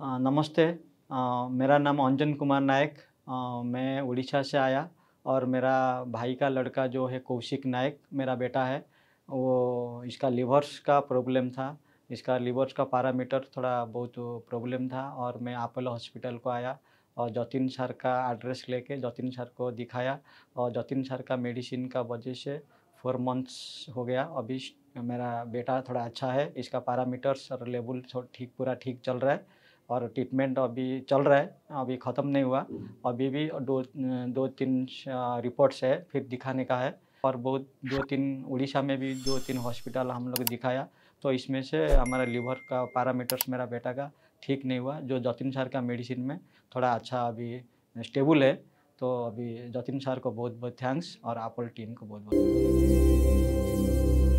नमस्ते मेरा नाम अंजन कुमार नायक मैं उड़ीसा से आया और मेरा भाई का लड़का जो है कौशिक नायक मेरा बेटा है वो इसका लिवर्स का प्रॉब्लम था इसका लिवर्स का पैरामीटर थोड़ा बहुत प्रॉब्लम था और मैं अपोलो हॉस्पिटल को आया और जतिन सर का एड्रेस लेके जतिन सर को दिखाया और जतिन सर का मेडिसिन का वजह से फोर मंथ्स हो गया अभी मेरा बेटा थोड़ा अच्छा है इसका पैरामीटर्स और लेवल ठीक पूरा ठीक चल रहा है और ट्रीटमेंट अभी चल रहा है अभी ख़त्म नहीं हुआ हम्म। अभी भी दो दो तीन रिपोर्ट्स है फिर दिखाने का है और बहुत दो तीन उड़ीसा में भी दो तीन हॉस्पिटल हम लोग दिखाया तो इसमें से हमारा लीवर का पैरामीटर्स मेरा बेटा का ठीक नहीं हुआ जो जतिन सर का मेडिसिन में थोड़ा अच्छा अभी स्टेबल है तो अभी जतिन सर को बहुत बहुत थैंक्स और आपल टीम को बहुत बहुत